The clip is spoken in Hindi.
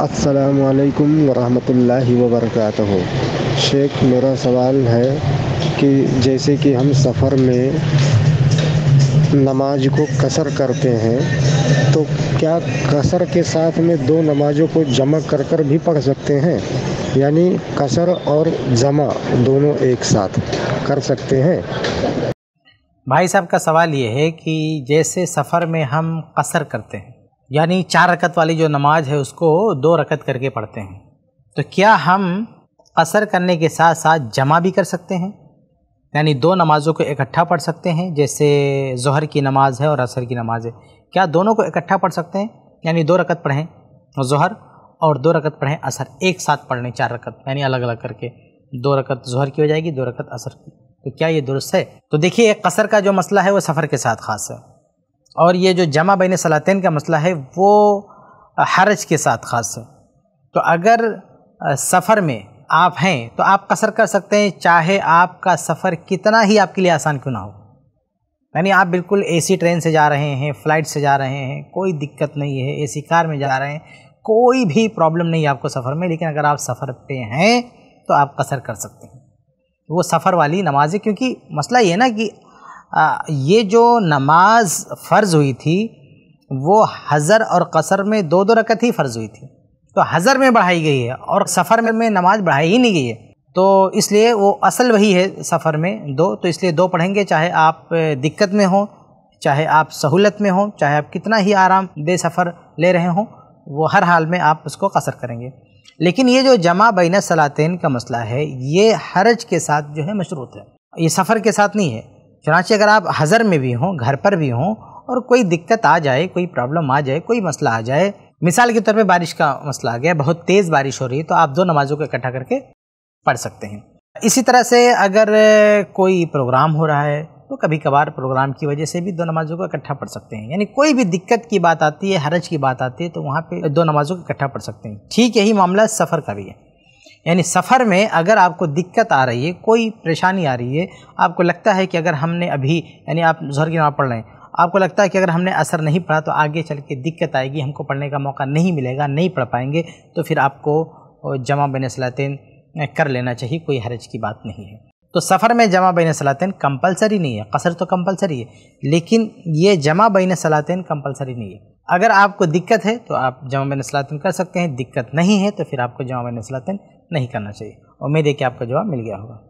असलकम वरहमतुल्लाहि वबरकत शेख मेरा सवाल है कि जैसे कि हम सफ़र में नमाज को कसर करते हैं तो क्या कसर के साथ में दो नमाजों को जमा कर कर भी पढ़ सकते हैं यानी कसर और जमा दोनों एक साथ कर सकते हैं भाई साहब का सवाल ये है कि जैसे सफ़र में हम कसर करते हैं यानी चार रकत वाली जो नमाज है उसको दो रकत करके पढ़ते हैं तो क्या हम असर करने के साथ साथ जमा भी कर सकते हैं यानी दो नमाज़ों को इकट्ठा पढ़ सकते हैं जैसे जहर की नमाज़ है और असर की नमाज़ है क्या दोनों को इकट्ठा पढ़ सकते हैं यानी दो रकत पढ़ें जहर और दो रकत पढ़ें असर एक साथ पढ़ लें चार रकत यानी अलग अलग करके दो रकत जहर की हो जाएगी दो रकत असर की तो क्या ये दुरुस्त है तो देखिए कसर का जो मसला है वो सफ़र के साथ ख़ास है और ये जो जमा बैन सलातिन का मसला है वो हरज के साथ ख़ास है तो अगर सफ़र में आप हैं तो आप कसर कर सकते हैं चाहे आपका सफ़र कितना ही आपके लिए आसान क्यों ना हो यानी आप बिल्कुल एसी ट्रेन से जा रहे हैं फ़्लाइट से जा रहे हैं कोई दिक्कत नहीं है एसी कार में जा रहे हैं कोई भी प्रॉब्लम नहीं है आपको सफ़र में लेकिन अगर आप सफ़र पे हैं तो आप कसर कर सकते हैं वो सफ़र वाली नमाज़ें क्योंकि मसला ये है ना कि ये जो नमाज फ़र्ज़ हुई थी वो हज़र और कसर में दो दो रकत ही फ़र्ज़ हुई थी तो हज़र में बढ़ाई गई है और सफ़र में नमाज बढ़ाई ही नहीं गई है तो इसलिए वो असल वही है सफ़र में दो तो इसलिए दो पढ़ेंगे चाहे आप दिक्कत में हो चाहे आप सहूलत में हो चाहे आप कितना ही आराम दे सफ़र ले रहे हों वो हर हाल में आप उसको कसर करेंगे लेकिन ये जो जमा बैन सलातेन का मसला है ये हरज के साथ जो है मशरूत है ये सफ़र के साथ नहीं है चुनाचे अगर आप हज़र में भी हों घर पर भी हों और कोई दिक्कत आ जाए कोई प्रॉब्लम आ जाए कोई मसला आ जाए मिसाल के तौर पे बारिश का मसला आ गया बहुत तेज़ बारिश हो रही है तो आप दो नमाज़ों को इकट्ठा करके पढ़ सकते हैं इसी तरह से अगर कोई प्रोग्राम हो रहा है तो कभी कभार प्रोग्राम की वजह से भी दो नमाज़ों को इकट्ठा पढ़ सकते हैं यानी कोई भी दिक्कत की बात आती है हरज की बात आती है तो वहाँ पे दो नमाज़ों को इकट्ठा पढ़ सकते हैं ठीक यही मामला सफ़र का भी है यानी सफ़र में अगर आपको दिक्कत आ रही है कोई परेशानी आ रही है आपको लगता है कि अगर हमने अभी यानी आप जहर की नमाज़ पढ़ रहे हैं आपको लगता है कि अगर हमने असर नहीं पढ़ा तो आगे चल के दिक्कत आएगी हमको पढ़ने का मौका नहीं मिलेगा नहीं पढ़ पाएंगे तो फिर आपको जमा बन सलातिन कर लेना चाहिए कोई हरज की बात नहीं है तो सफ़र में जमा बैन सलातिन कंपलसरी नहीं है कसर तो कंपलसरी है लेकिन ये जमा बैन सलातिन कंपलसरी नहीं है अगर आपको दिक्कत है तो आप जमा बैन सलातिन कर सकते हैं दिक्कत नहीं है तो फिर आपको जमा बैन सलातिन नहीं करना चाहिए उम्मीद है कि आपका जवाब मिल गया होगा